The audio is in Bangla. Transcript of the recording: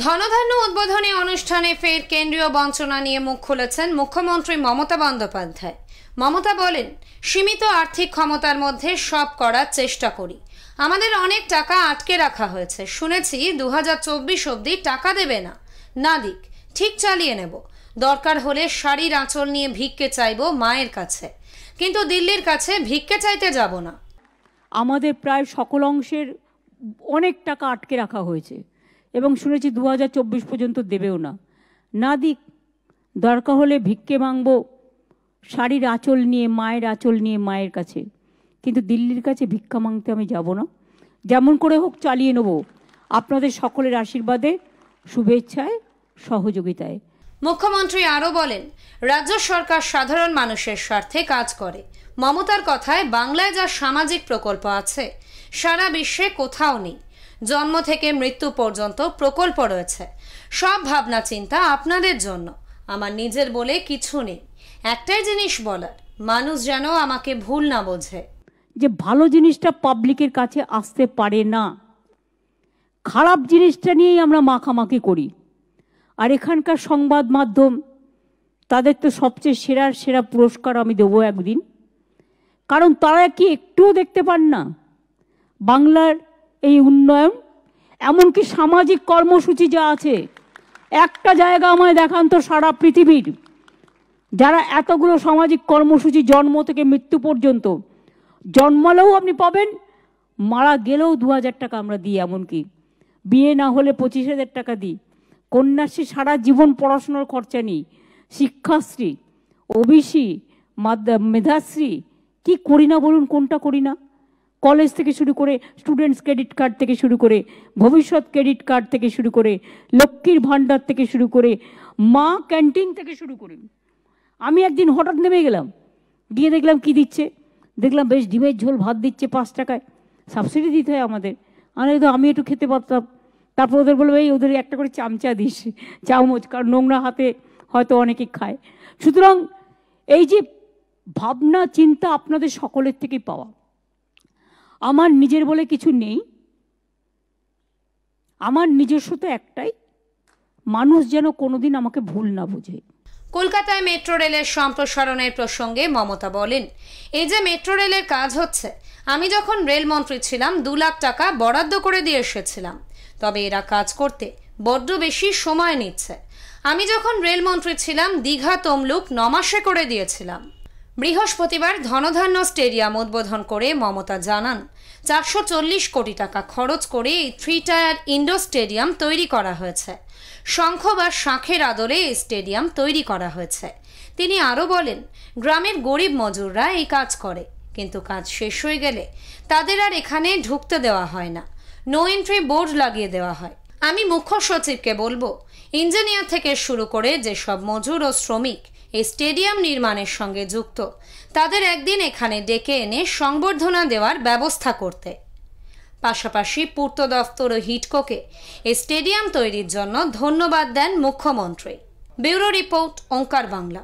ধনধান্য উদ্বোধনী অনুষ্ঠানে ফের কেন্দ্রীয় বঞ্চনা নিয়ে মুখ খুলেছেন মুখ্যমন্ত্রী মমতা বন্দ্যোপাধ্যায় মমতা বলেন সীমিত আর্থিক ক্ষমতার মধ্যে সব করার চেষ্টা করি আমাদের অনেক টাকা আটকে রাখা হয়েছে শুনেছি দু হাজার চব্বিশ অবধি টাকা দেবে না না দিক ঠিক চালিয়ে নেব দরকার হলে শাড়ির আঁচল নিয়ে ভিক্ষে চাইব মায়ের কাছে কিন্তু দিল্লির কাছে ভিক্ষে চাইতে যাব না আমাদের প্রায় সকল অংশের অনেক টাকা আটকে রাখা হয়েছে এবং শুনেছি দু পর্যন্ত দেবেও না না দিক দরকার হলে ভিক্ষে মাংব শাড়ির আঁচল নিয়ে মায়ের আঁচল নিয়ে মায়ের কাছে কিন্তু দিল্লির কাছে ভিক্ষা মাংতে আমি যাব না যেমন করে হোক চালিয়ে নেব আপনাদের সকলের আশীর্বাদে শুভেচ্ছায় সহযোগিতায় মুখ্যমন্ত্রী আরও বলেন রাজ্য সরকার সাধারণ মানুষের স্বার্থে কাজ করে মমতার কথায় বাংলায় যা সামাজিক প্রকল্প আছে সারা বিশ্বে কোথাও নেই জন্ম থেকে মৃত্যু পর্যন্ত প্রকল্প রয়েছে সব ভাবনা চিন্তা আপনাদের জন্য আমার নিজের বলে কিছু নেই একটাই জিনিস বলার মানুষ যেন আমাকে ভুল না বোঝে যে ভালো জিনিসটা পাবলিকের কাছে আসতে পারে না খারাপ জিনিসটা নিয়েই আমরা মাখামাখি করি আর এখানকার সংবাদ মাধ্যম তাদের তো সবচেয়ে সেরার সেরা পুরস্কার আমি দেবো একদিন কারণ তারা কি একটুও দেখতে পান না বাংলার এই উন্নয়ন এমনকি সামাজিক কর্মসূচি যা আছে একটা জায়গা আমায় দেখান তো সারা পৃথিবীর যারা এতগুলো সামাজিক কর্মসূচি জন্ম থেকে মৃত্যু পর্যন্ত জন্মালেও আপনি পাবেন মারা গেলেও দু হাজার টাকা আমরা দিই এমনকি বিয়ে না হলে পঁচিশ হাজার টাকা দিই কন্যাশ্রী সারা জীবন পড়াশোনার খরচা নিই শিক্ষাশ্রী ওবিসি মেধাশ্রী কি করি না বলুন কোনটা করি না কলেজ থেকে শুরু করে স্টুডেন্টস ক্রেডিট কার্ড থেকে শুরু করে ভবিষ্যৎ ক্রেডিট কার্ড থেকে শুরু করে লক্ষ্মীর ভাণ্ডার থেকে শুরু করে মা ক্যান্টিন থেকে শুরু করে আমি একদিন হঠাৎ নেমে গেলাম গিয়ে দেখলাম কি দিচ্ছে দেখলাম বেশ ডিমের ঝোল ভাত দিচ্ছে পাঁচ টাকায় সাবসিডি দিতে হয় আমাদের আর তো আমি একটু খেতে পারতাম তারপর ওদের বলবো এই ওদের একটা করে চামচা দিস চামচ কারণ নোংরা হাতে হয়তো অনেকে খায় সুতরাং এই যে ভাবনা চিন্তা আপনাদের সকলের থেকেই পাওয়া আমার নিজের বলে কিছু নেই আমার নিজস্ব তো একটাই মানুষ যেন কোনোদিন আমাকে ভুল না বুঝে কলকাতায় মেট্রো রেলের সম্প্রসারণের প্রসঙ্গে মমতা বলেন এই যে মেট্রো রেলের কাজ হচ্ছে আমি যখন রেলমন্ত্রী ছিলাম দু লাখ টাকা বরাদ্দ করে দিয়ে এসেছিলাম তবে এরা কাজ করতে বড্ড বেশি সময় নিচ্ছে আমি যখন রেলমন্ত্রী ছিলাম দীঘা তমলুক নমাসে করে দিয়েছিলাম বৃহস্পতিবার ধনধান্য স্টেডিয়াম উদ্বোধন করে মমতা জানান চারশো চল্লিশ কোটি টাকা খরচ করে এই থ্রি টায়ার ইন্ডোর স্টেডিয়াম তৈরি করা হয়েছে শঙ্খ বা শাঁখের আদরে এই স্টেডিয়াম তৈরি করা হয়েছে তিনি আরও বলেন গ্রামের গরিব মজুররা এই কাজ করে কিন্তু কাজ শেষ হয়ে গেলে তাদের আর এখানে ঢুকতে দেওয়া হয় না নো এন্ট্রি বোর্ড লাগিয়ে দেওয়া হয় আমি মুখ্য সচিবকে বলবো ইঞ্জিনিয়ার থেকে শুরু করে যেসব মজুর ও শ্রমিক এই স্টেডিয়াম নির্মাণের সঙ্গে যুক্ত তাদের একদিন এখানে ডেকে এনে সংবর্ধনা দেওয়ার ব্যবস্থা করতে পাশাপাশি পূর্ত দফতর ও হিটকোকে এই স্টেডিয়াম তৈরির জন্য ধন্যবাদ দেন মুখ্যমন্ত্রী ব্যুরো রিপোর্ট ওঙ্কার বাংলা